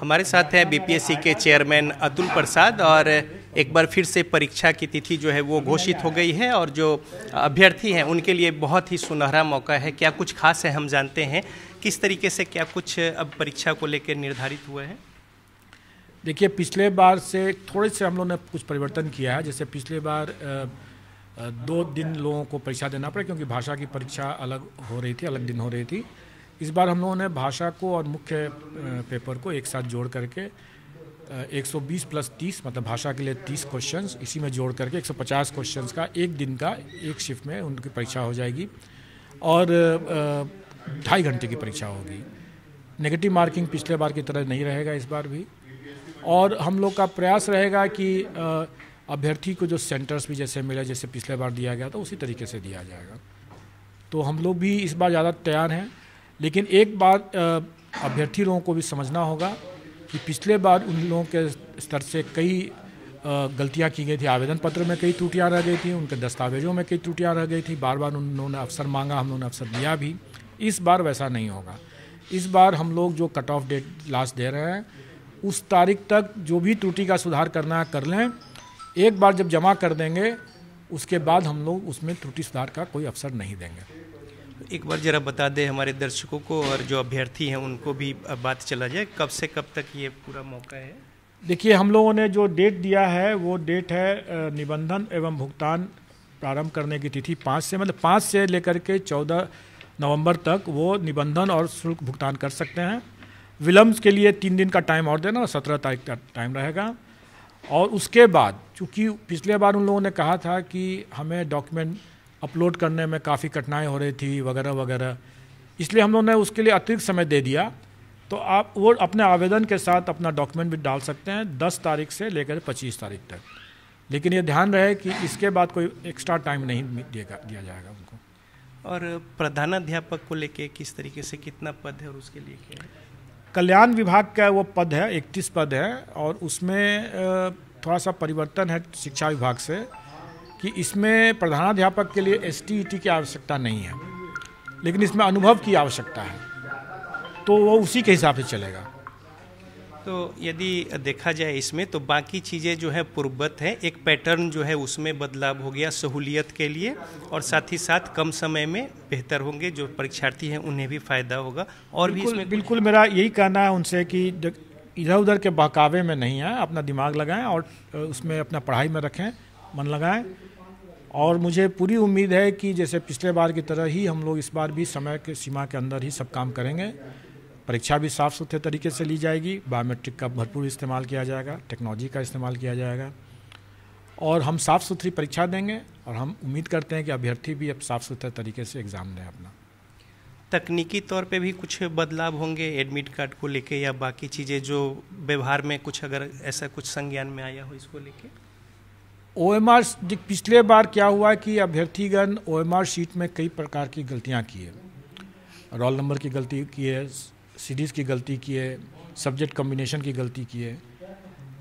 हमारे साथ हैं बीपीएससी के चेयरमैन अतुल प्रसाद और एक बार फिर से परीक्षा की तिथि जो है वो घोषित हो गई है और जो अभ्यर्थी हैं उनके लिए बहुत ही सुनहरा मौका है क्या कुछ खास है हम जानते हैं किस तरीके से क्या कुछ अब परीक्षा को लेकर निर्धारित हुआ है देखिए पिछले बार से थोड़े से हम लोग ने कुछ परिवर्तन किया है जैसे पिछले बार दो दिन लोगों को परीक्षा देना पड़ा क्योंकि भाषा की परीक्षा अलग हो रही थी अलग दिन हो रही थी इस बार हम लोगों ने भाषा को और मुख्य पेपर को एक साथ जोड़ करके 120 प्लस 30 मतलब भाषा के लिए 30 क्वेश्चंस इसी में जोड़ करके 150 क्वेश्चंस का एक दिन का एक शिफ्ट में उनकी परीक्षा हो जाएगी और ढाई घंटे की परीक्षा होगी नेगेटिव मार्किंग पिछले बार की तरह नहीं रहेगा इस बार भी और हम लोग का प्रयास रहेगा कि अभ्यर्थी को जो सेंटर्स भी जैसे मिले जैसे पिछले बार दिया गया था उसी तरीके से दिया जाएगा तो हम लोग भी इस बार ज़्यादा तैयार हैं लेकिन एक बात अभ्यर्थी लोगों को भी समझना होगा कि पिछले बार उन लोगों के स्तर से कई गलतियां की गई थी आवेदन पत्र में कई त्रुटियां रह गई थी उनके दस्तावेजों में कई त्रुटियां रह गई थी बार बार उन्होंने अवसर मांगा हम लोगों ने अवसर दिया भी इस बार वैसा नहीं होगा इस बार हम लोग जो कट ऑफ डेट लास्ट दे रहे हैं उस तारीख तक जो भी त्रुटि का सुधार करना है कर लें एक बार जब जमा कर देंगे उसके बाद हम लोग उसमें त्रुटि सुधार का कोई अवसर नहीं देंगे एक बार ज़रा बता दें हमारे दर्शकों को और जो अभ्यर्थी हैं उनको भी बात चला जाए कब से कब तक ये पूरा मौका है देखिए हम लोगों ने जो डेट दिया है वो डेट है निबंधन एवं भुगतान प्रारंभ करने की तिथि पाँच से मतलब पाँच से लेकर के चौदह नवंबर तक वो निबंधन और शुल्क भुगतान कर सकते हैं विलम्ब के लिए तीन दिन का टाइम और देना और सत्रह तारीख का टाइम रहेगा और उसके बाद चूँकि पिछले बार उन लोगों ने कहा था कि हमें डॉक्यूमेंट अपलोड करने में काफ़ी कठिनाई हो रही थी वगैरह वगैरह इसलिए हम लोगों ने उसके लिए अतिरिक्त समय दे दिया तो आप वो अपने आवेदन के साथ अपना डॉक्यूमेंट भी डाल सकते हैं 10 तारीख से लेकर 25 तारीख तक लेकिन ये ध्यान रहे कि इसके बाद कोई एक्स्ट्रा टाइम नहीं देगा दिया जाएगा उनको और प्रधानाध्यापक को लेके किस तरीके से कितना पद है और उसके लिए क्या कल्याण विभाग का वो पद है इकतीस पद है और उसमें थोड़ा सा परिवर्तन है शिक्षा विभाग से कि इसमें प्रधानाध्यापक के लिए एस e की आवश्यकता नहीं है लेकिन इसमें अनुभव की आवश्यकता है तो वो उसी के हिसाब से चलेगा तो यदि देखा जाए इसमें तो बाकी चीज़ें जो है पूर्वत है एक पैटर्न जो है उसमें बदलाव हो गया सहूलियत के लिए और साथ ही साथ कम समय में बेहतर होंगे जो परीक्षार्थी हैं उन्हें भी फायदा होगा और भी इसमें बिल्कुल मेरा यही कहना है उनसे कि इधर उधर के बहकावे में नहीं आए अपना दिमाग लगाएं और उसमें अपना पढ़ाई में रखें मन लगाएं और मुझे पूरी उम्मीद है कि जैसे पिछले बार की तरह ही हम लोग इस बार भी समय के सीमा के अंदर ही सब काम करेंगे परीक्षा भी साफ़ सुथरे तरीके से ली जाएगी बायोमेट्रिक का भरपूर इस्तेमाल किया जाएगा टेक्नोलॉजी का इस्तेमाल किया जाएगा और हम साफ़ सुथरी परीक्षा देंगे और हम उम्मीद करते हैं कि अभ्यर्थी भी अब साफ़ सुथरे तरीके से एग्ज़ाम दें अपना तकनीकी तौर पे भी कुछ बदलाव होंगे एडमिट कार्ड को लेके या बाकी चीज़ें जो व्यवहार में कुछ अगर ऐसा कुछ संज्ञान में आया हो इसको लेके ओ पिछले बार क्या हुआ कि अभ्यर्थीगण ओएमआर शीट में कई प्रकार की गलतियाँ किए रोल नंबर की गलती की है सीरीज़ की गलती की है सब्जेक्ट कम्बिनेशन की गलती की है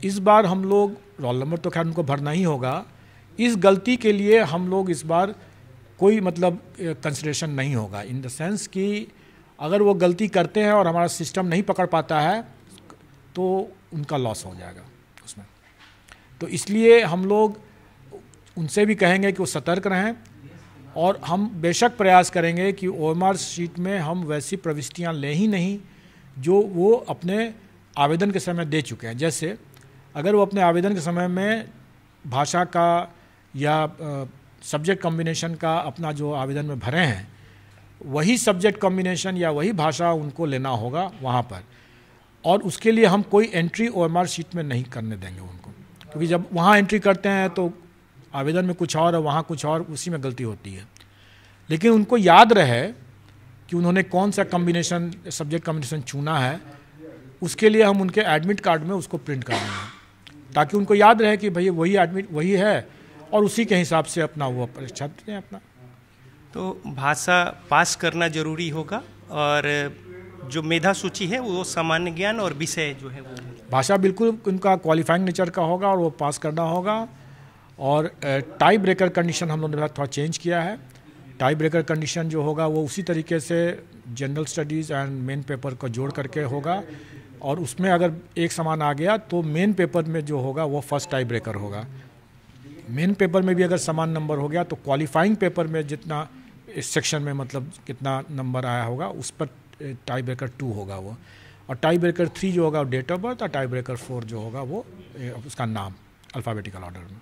इस बार हम लोग रोल नंबर तो खैर उनको भरना ही होगा इस गलती के लिए हम लोग इस बार कोई मतलब कंसिडरेशन नहीं होगा इन द सेंस कि अगर वो गलती करते हैं और हमारा सिस्टम नहीं पकड़ पाता है तो उनका लॉस हो जाएगा उसमें तो इसलिए हम लोग उनसे भी कहेंगे कि वो सतर्क रहें और हम बेशक प्रयास करेंगे कि ओ शीट में हम वैसी प्रविष्टियाँ लें ही नहीं जो वो अपने आवेदन के समय दे चुके हैं जैसे अगर वो अपने आवेदन के समय में भाषा का या सब्जेक्ट कॉम्बिनेशन का अपना जो आवेदन में भरे हैं वही सब्जेक्ट कॉम्बिनेशन या वही भाषा उनको लेना होगा वहाँ पर और उसके लिए हम कोई एंट्री ओ शीट में नहीं करने देंगे उनको क्योंकि जब वहाँ एंट्री करते हैं तो आवेदन में कुछ और है वहाँ कुछ और उसी में गलती होती है लेकिन उनको याद रहे कि उन्होंने कौन सा कम्बिनेशन सब्जेक्ट कम्बिनेशन चुना है उसके लिए हम उनके एडमिट कार्ड में उसको प्रिंट कर रहे हैं ताकि उनको याद रहे कि भैया वही एडमिट वही है और उसी के हिसाब से अपना वो परीक्षा दें अपना तो भाषा पास करना जरूरी होगा और जो मेधा सूची है वो सामान्य ज्ञान और विषय जो है वो भाषा बिल्कुल उनका क्वालिफाइंग नेचर का होगा और वो पास करना होगा और टाई ब्रेकर कंडीशन हम लोगों ने थोड़ा चेंज किया है टाई ब्रेकर कंडीशन जो होगा वो उसी तरीके से general studies and main paper को जोड़ करके होगा और उसमें अगर एक समान आ गया तो मेन पेपर में जो होगा वो फर्स्ट टाई ब्रेकर होगा मेन पेपर में भी अगर समान नंबर हो गया तो क्वालिफाइंग पेपर में जितना इस सेक्शन में मतलब कितना नंबर आया होगा उस पर टाई ब्रेकर टू होगा वो और टाई ब्रेकर थ्री जो होगा वो डेट ऑफ बर्थ और टाई ब्रेकर फोर जो होगा वो उसका नाम अल्फ़ाबेटिकल ऑर्डर में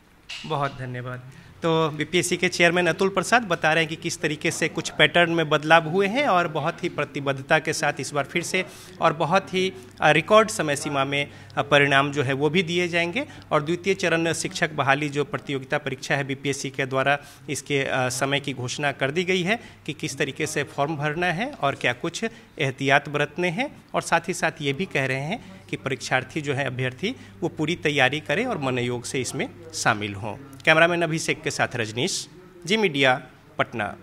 बहुत धन्यवाद तो बीपीएससी के चेयरमैन अतुल प्रसाद बता रहे हैं कि किस तरीके से कुछ पैटर्न में बदलाव हुए हैं और बहुत ही प्रतिबद्धता के साथ इस बार फिर से और बहुत ही रिकॉर्ड समय सीमा में परिणाम जो है वो भी दिए जाएंगे और द्वितीय चरण शिक्षक बहाली जो प्रतियोगिता परीक्षा है बीपीएससी के द्वारा इसके समय की घोषणा कर दी गई है कि किस तरीके से फॉर्म भरना है और क्या कुछ एहतियात बरतने हैं और साथ ही साथ ये भी कह रहे हैं कि परीक्षार्थी जो है अभ्यर्थी वो पूरी तैयारी करें और मनोयोग से इसमें शामिल हों कैमरामैन अभिषेक के साथ रजनीश जी मीडिया पटना